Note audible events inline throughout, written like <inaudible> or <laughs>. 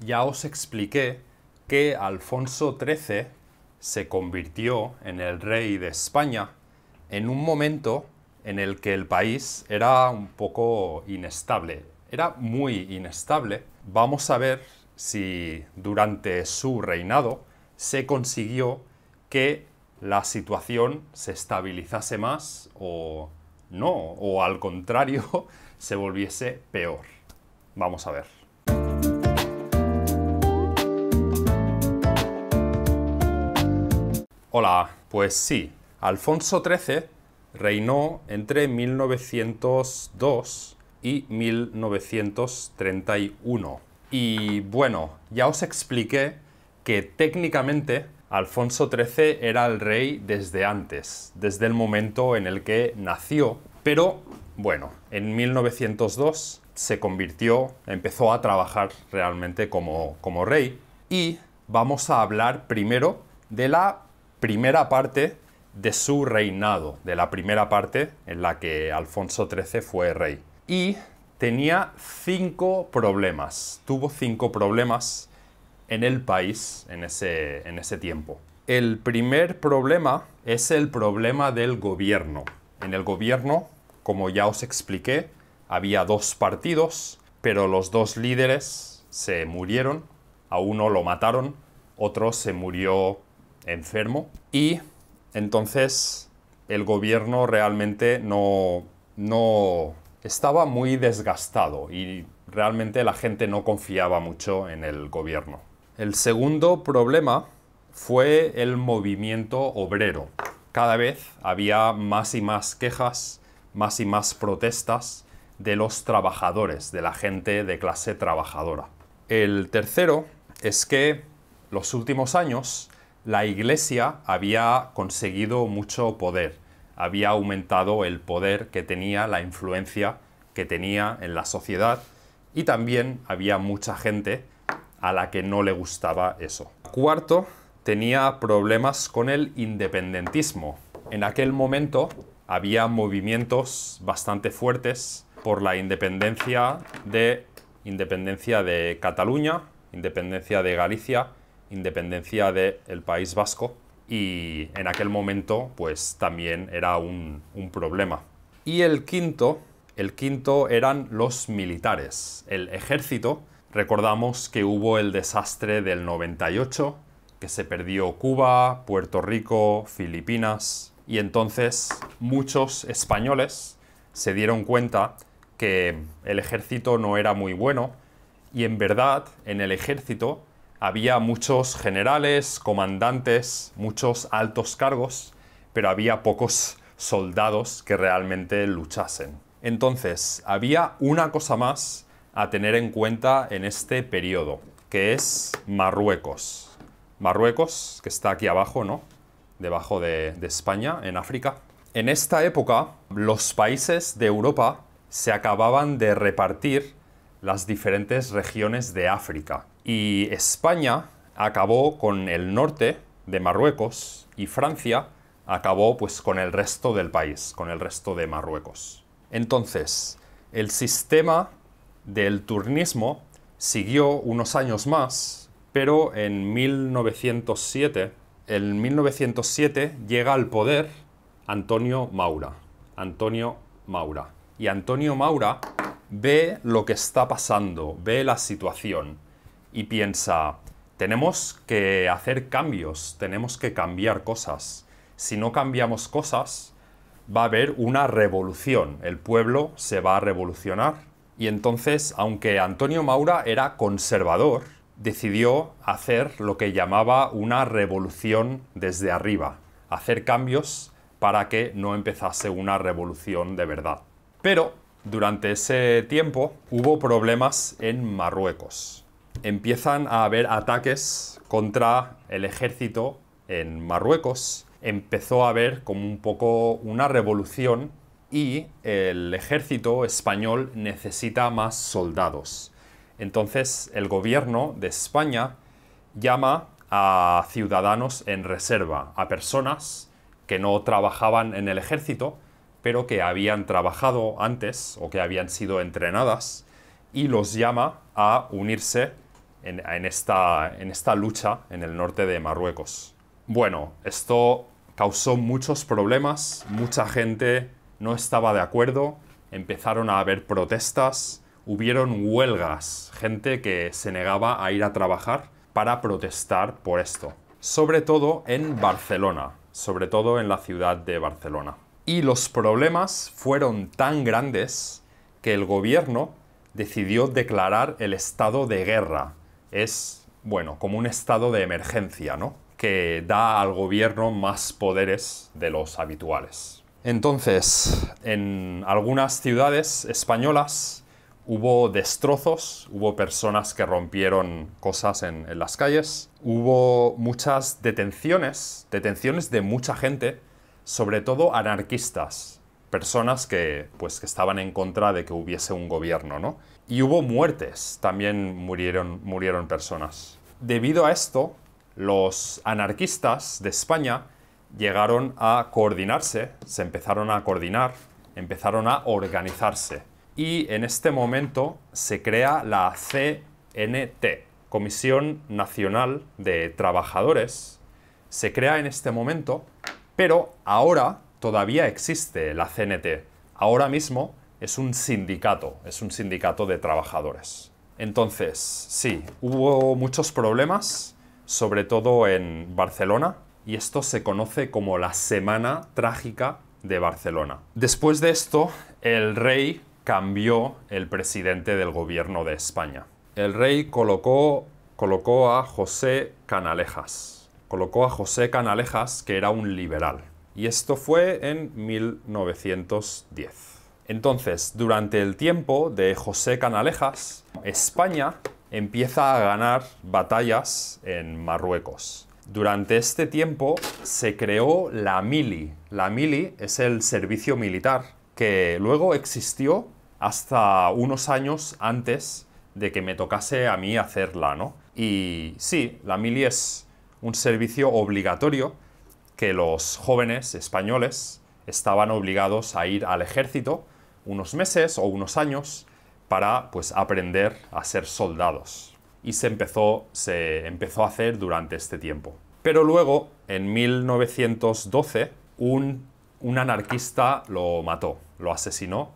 ya os expliqué que Alfonso XIII se convirtió en el rey de España en un momento en el que el país era un poco inestable. Era muy inestable. Vamos a ver si durante su reinado se consiguió que la situación se estabilizase más o no, o al contrario, <laughs> se volviese peor. Vamos a ver. Hola, pues sí, Alfonso XIII reinó entre 1902 y 1931. Y bueno, ya os expliqué que técnicamente Alfonso XIII era el rey desde antes, desde el momento en el que nació, pero bueno, en 1902 se convirtió, empezó a trabajar realmente como, como rey y vamos a hablar primero de la primera parte de su reinado, de la primera parte en la que Alfonso XIII fue rey. Y tenía cinco problemas, tuvo cinco problemas en el país en ese, en ese tiempo. El primer problema es el problema del gobierno. En el gobierno, como ya os expliqué, había dos partidos, pero los dos líderes se murieron, a uno lo mataron, otro se murió enfermo y entonces el gobierno realmente no, no estaba muy desgastado y realmente la gente no confiaba mucho en el gobierno. El segundo problema fue el movimiento obrero. Cada vez había más y más quejas, más y más protestas de los trabajadores, de la gente de clase trabajadora. El tercero es que los últimos años la Iglesia había conseguido mucho poder, había aumentado el poder que tenía, la influencia que tenía en la sociedad y también había mucha gente a la que no le gustaba eso. Cuarto, tenía problemas con el independentismo. En aquel momento había movimientos bastante fuertes por la independencia de, independencia de Cataluña, independencia de Galicia independencia del País Vasco y en aquel momento pues también era un, un problema. Y el quinto, el quinto eran los militares, el ejército. Recordamos que hubo el desastre del 98, que se perdió Cuba, Puerto Rico, Filipinas, y entonces muchos españoles se dieron cuenta que el ejército no era muy bueno y en verdad en el ejército había muchos generales, comandantes, muchos altos cargos, pero había pocos soldados que realmente luchasen. Entonces, había una cosa más a tener en cuenta en este periodo, que es Marruecos. Marruecos, que está aquí abajo, ¿no? Debajo de, de España, en África. En esta época, los países de Europa se acababan de repartir las diferentes regiones de África, y España acabó con el norte de Marruecos y Francia acabó pues con el resto del país, con el resto de Marruecos. Entonces, el sistema del turnismo siguió unos años más, pero en 1907, en 1907 llega al poder Antonio Maura. Antonio Maura. Y Antonio Maura ve lo que está pasando, ve la situación y piensa, tenemos que hacer cambios, tenemos que cambiar cosas. Si no cambiamos cosas, va a haber una revolución, el pueblo se va a revolucionar. Y entonces, aunque Antonio Maura era conservador, decidió hacer lo que llamaba una revolución desde arriba, hacer cambios para que no empezase una revolución de verdad. Pero durante ese tiempo hubo problemas en Marruecos empiezan a haber ataques contra el ejército en Marruecos. Empezó a haber como un poco una revolución y el ejército español necesita más soldados. Entonces el gobierno de España llama a ciudadanos en reserva, a personas que no trabajaban en el ejército, pero que habían trabajado antes o que habían sido entrenadas, y los llama a unirse en, esta, esta lucha en el norte de Marruecos. Bueno, esto causó muchos problemas, mucha gente no estaba de acuerdo, empezaron a haber protestas, hubieron huelgas, gente que se negaba a ir a trabajar para protestar por esto, sobre todo en Barcelona, sobre todo en la ciudad de Barcelona. Y los problemas fueron tan grandes que el gobierno decidió declarar el estado de guerra es, bueno, como un estado de emergencia, ¿no? Que da al gobierno más poderes de los habituales. Entonces, en algunas ciudades españolas hubo destrozos, hubo personas que rompieron cosas en, las calles, hubo muchas detenciones, detenciones de mucha gente, sobre todo anarquistas, personas que, pues, que estaban en contra de que hubiese un gobierno, ¿no? Y hubo muertes, también murieron, murieron personas. Debido a esto, los anarquistas de España llegaron a coordinarse, se empezaron a coordinar, empezaron a organizarse. Y en este momento se crea la CNT, Comisión Nacional de Trabajadores. Se crea en este momento, pero ahora todavía existe la CNT. Ahora mismo es un sindicato, es un sindicato de trabajadores. Entonces, sí, hubo muchos problemas, sobre todo en Barcelona, y esto se conoce como la Semana Trágica de Barcelona. Después de esto, el rey cambió el presidente del gobierno de España. El rey colocó, a José Canalejas. Colocó a José Canalejas, que era un liberal. Y esto fue en 1910. Entonces, durante el tiempo de José Canalejas, España empieza a ganar batallas en Marruecos. Durante este tiempo se creó la mili. La mili es el servicio militar que luego existió hasta unos años antes de que me tocase a mí hacerla, ¿no? Y sí, la mili es un servicio obligatorio que los jóvenes españoles estaban obligados a ir al ejército unos meses o unos años para pues, aprender a ser soldados. Y se empezó, se empezó a hacer durante este tiempo. Pero luego, en 1912, un, anarquista lo mató, lo asesinó,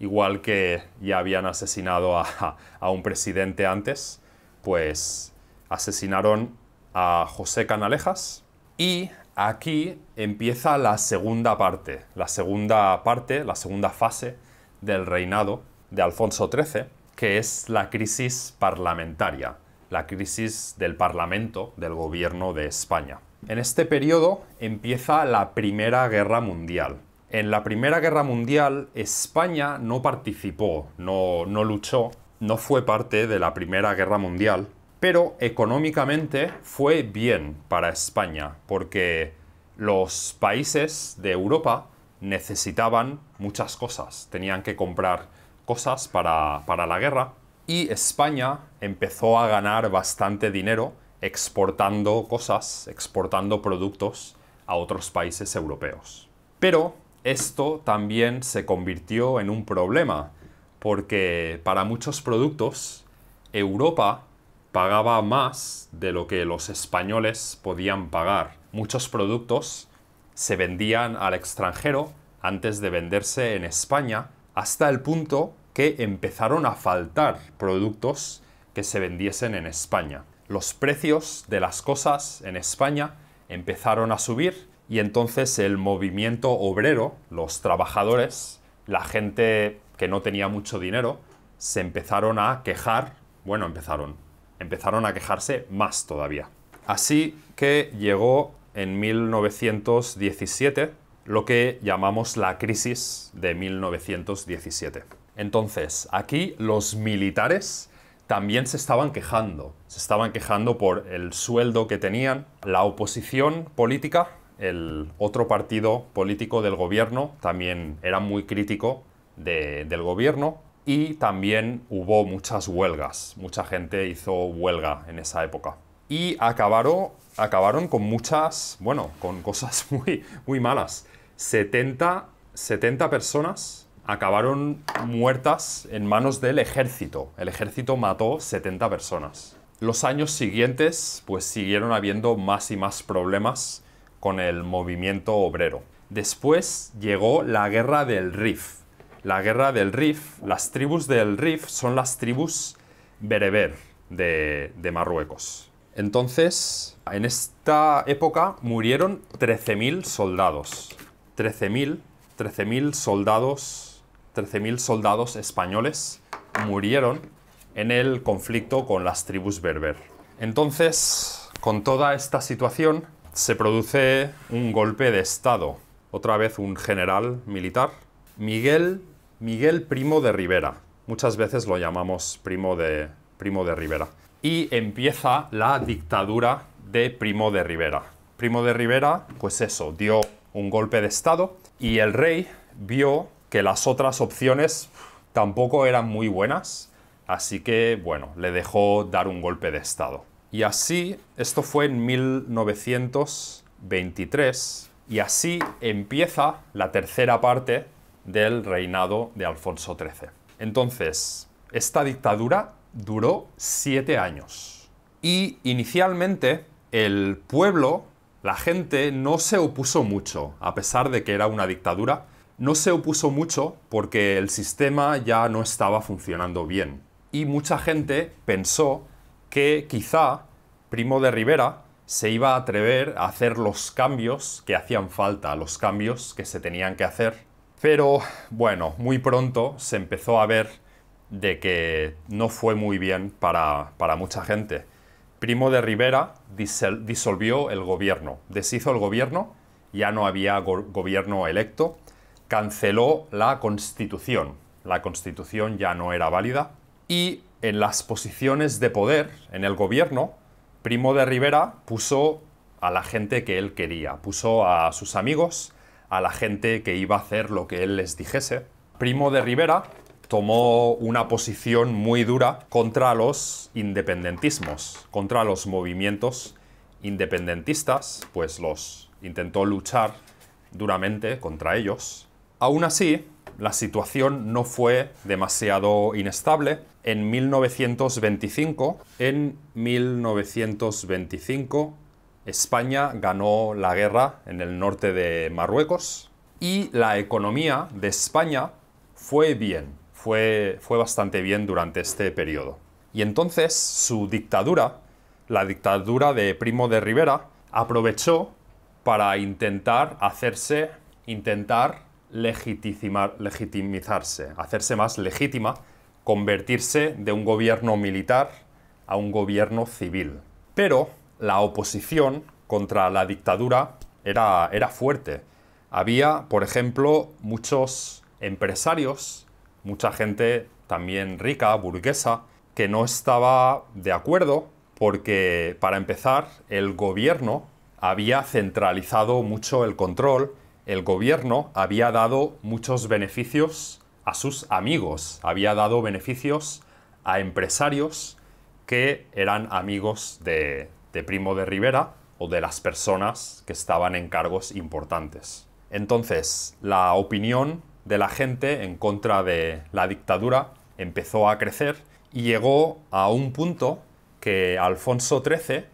igual que ya habían asesinado a, a un presidente antes, pues asesinaron a José Canalejas y aquí empieza la segunda parte, la segunda parte, la segunda fase del reinado de Alfonso XIII, que es la crisis parlamentaria, la crisis del Parlamento, del gobierno de España. En este periodo empieza la Primera Guerra Mundial. En la Primera Guerra Mundial España no participó, no, no luchó, no fue parte de la Primera Guerra Mundial, pero económicamente fue bien para España, porque los países de Europa necesitaban muchas cosas, tenían que comprar cosas para, la guerra y España empezó a ganar bastante dinero exportando cosas, exportando productos a otros países europeos. Pero esto también se convirtió en un problema, porque para muchos productos Europa pagaba más de lo que los españoles podían pagar. Muchos productos se vendían al extranjero antes de venderse en España, hasta el punto que empezaron a faltar productos que se vendiesen en España. Los precios de las cosas en España empezaron a subir y entonces el movimiento obrero, los trabajadores, la gente que no tenía mucho dinero, se empezaron a quejar, bueno, empezaron, empezaron a quejarse más todavía. Así que llegó en 1917 lo que llamamos la crisis de 1917. Entonces, aquí los militares también se estaban quejando. Se estaban quejando por el sueldo que tenían. La oposición política, el otro partido político del gobierno, también era muy crítico del gobierno y también hubo muchas huelgas, mucha gente hizo huelga en esa época. Y acabaron, acabaron con muchas, bueno, con cosas <laughs> muy, muy malas. 70, 70 personas acabaron muertas en manos del ejército. El ejército mató 70 personas. Los años siguientes, pues siguieron habiendo más y más problemas con el movimiento obrero. Después llegó la guerra del Rif, la guerra del Rif, las tribus del Rif son las tribus bereber de, Marruecos. Entonces, en esta época murieron 13.000 soldados. 13.000, 13.000 soldados, 13.000 soldados españoles murieron en el conflicto con las tribus berber. Entonces, con toda esta situación, se produce un golpe de Estado. Otra vez un general militar Miguel, Miguel Primo de Rivera. Muchas veces lo llamamos Primo de, Primo de Rivera. Y empieza la dictadura de Primo de Rivera. Primo de Rivera, pues eso, dio un golpe de Estado y el rey vio que las otras opciones tampoco eran muy buenas, así que, bueno, le dejó dar un golpe de Estado. Y así, esto fue en 1923, y así empieza la tercera parte del reinado de Alfonso XIII. Entonces, esta dictadura duró siete años. Y inicialmente el pueblo, la gente, no se opuso mucho, a pesar de que era una dictadura, no se opuso mucho porque el sistema ya no estaba funcionando bien. Y mucha gente pensó que quizá Primo de Rivera se iba a atrever a hacer los cambios que hacían falta, los cambios que se tenían que hacer pero bueno, muy pronto se empezó a ver de que no fue muy bien para, para mucha gente. Primo de Rivera disolvió el gobierno, deshizo el gobierno, ya no había gobierno electo, canceló la constitución, la constitución ya no era válida y en las posiciones de poder en el gobierno, Primo de Rivera puso a la gente que él quería, puso a sus amigos a la gente que iba a hacer lo que él les dijese. Primo de Rivera tomó una posición muy dura contra los independentismos, contra los movimientos independentistas, pues los intentó luchar duramente contra ellos. Aún así, la situación no fue demasiado inestable. En 1925, en 1925, España ganó la guerra en el norte de Marruecos y la economía de España fue bien, fue, fue bastante bien durante este periodo. Y entonces su dictadura, la dictadura de Primo de Rivera, aprovechó para intentar hacerse, intentar legitimizarse, hacerse más legítima, convertirse de un gobierno militar a un gobierno civil. Pero la oposición contra la dictadura era, era fuerte. Había, por ejemplo, muchos empresarios, mucha gente también rica, burguesa, que no estaba de acuerdo porque, para empezar, el gobierno había centralizado mucho el control, el gobierno había dado muchos beneficios a sus amigos, había dado beneficios a empresarios que eran amigos de, de Primo de Rivera o de las personas que estaban en cargos importantes. Entonces, la opinión de la gente en contra de la dictadura empezó a crecer y llegó a un punto que Alfonso XIII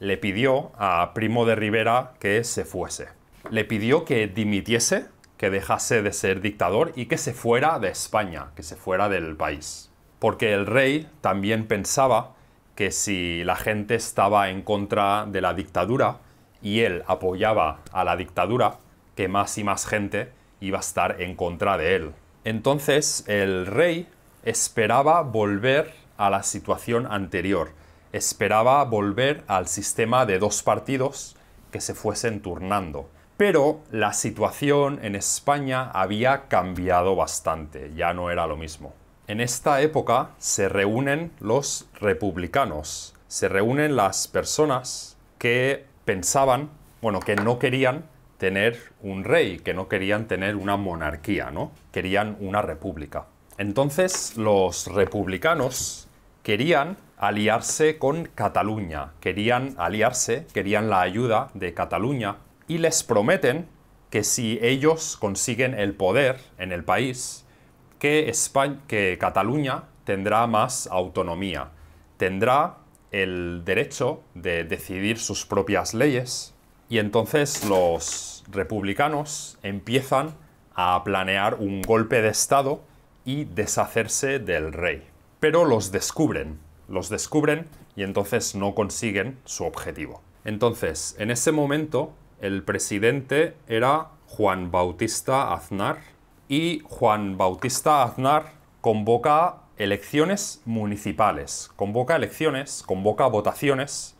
le pidió a Primo de Rivera que se fuese. Le pidió que dimitiese, que dejase de ser dictador y que se fuera de España, que se fuera del país. Porque el rey también pensaba que si la gente estaba en contra de la dictadura y él apoyaba a la dictadura, que más y más gente iba a estar en contra de él. Entonces el rey esperaba volver a la situación anterior, esperaba volver al sistema de dos partidos que se fuesen turnando. Pero la situación en España había cambiado bastante, ya no era lo mismo. En esta época se reúnen los republicanos, se reúnen las personas que pensaban, bueno, que no querían tener un rey, que no querían tener una monarquía, ¿no? Querían una república. Entonces los republicanos querían aliarse con Cataluña, querían aliarse, querían la ayuda de Cataluña y les prometen que si ellos consiguen el poder en el país, que, España, que Cataluña tendrá más autonomía, tendrá el derecho de decidir sus propias leyes y entonces los republicanos empiezan a planear un golpe de Estado y deshacerse del rey. Pero los descubren, los descubren y entonces no consiguen su objetivo. Entonces, en ese momento, el presidente era Juan Bautista Aznar, y Juan Bautista Aznar convoca elecciones municipales, convoca elecciones, convoca votaciones,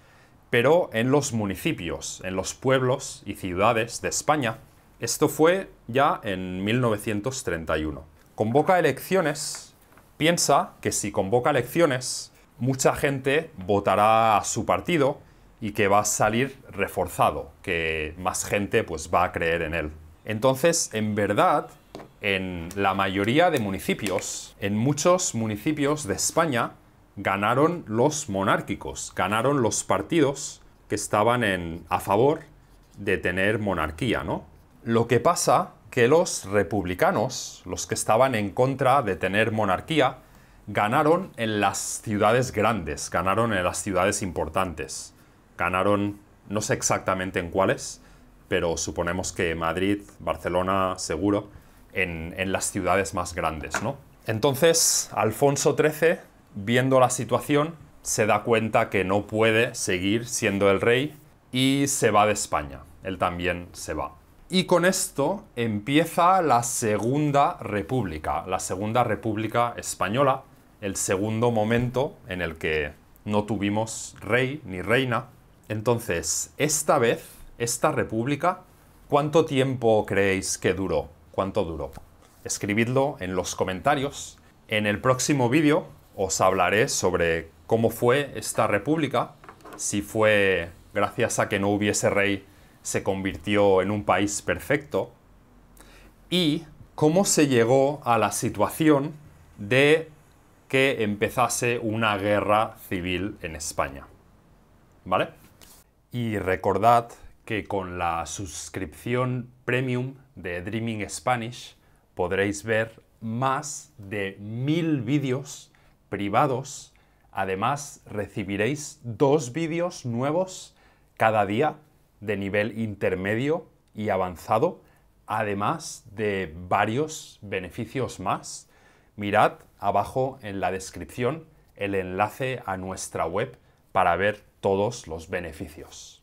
pero en los municipios, en los pueblos y ciudades de España. Esto fue ya en 1931. Convoca elecciones, piensa que si convoca elecciones, mucha gente votará a su partido y que va a salir reforzado, que más gente pues va a creer en él. Entonces, en verdad, en la mayoría de municipios, en muchos municipios de España, ganaron los monárquicos, ganaron los partidos que estaban a favor de tener monarquía, ¿no? Lo que pasa que los republicanos, los que estaban en contra de tener monarquía, ganaron en las ciudades grandes, ganaron en las ciudades importantes. Ganaron, no sé exactamente en cuáles, pero suponemos que Madrid, Barcelona, seguro, en, las ciudades más grandes. ¿no? Entonces, Alfonso XIII, viendo la situación, se da cuenta que no puede seguir siendo el rey y se va de España. Él también se va. Y con esto empieza la Segunda República, la Segunda República Española, el segundo momento en el que no tuvimos rey ni reina. Entonces, esta vez, esta república, ¿cuánto tiempo creéis que duró? cuánto duró. Escribidlo en los comentarios. En el próximo vídeo os hablaré sobre cómo fue esta república, si fue gracias a que no hubiese rey se convirtió en un país perfecto, y cómo se llegó a la situación de que empezase una guerra civil en España. ¿Vale? Y recordad que con la suscripción premium de Dreaming Spanish podréis ver más de mil vídeos privados. Además, recibiréis dos vídeos nuevos cada día de nivel intermedio y avanzado, además de varios beneficios más. Mirad abajo en la descripción el enlace a nuestra web para ver todos los beneficios.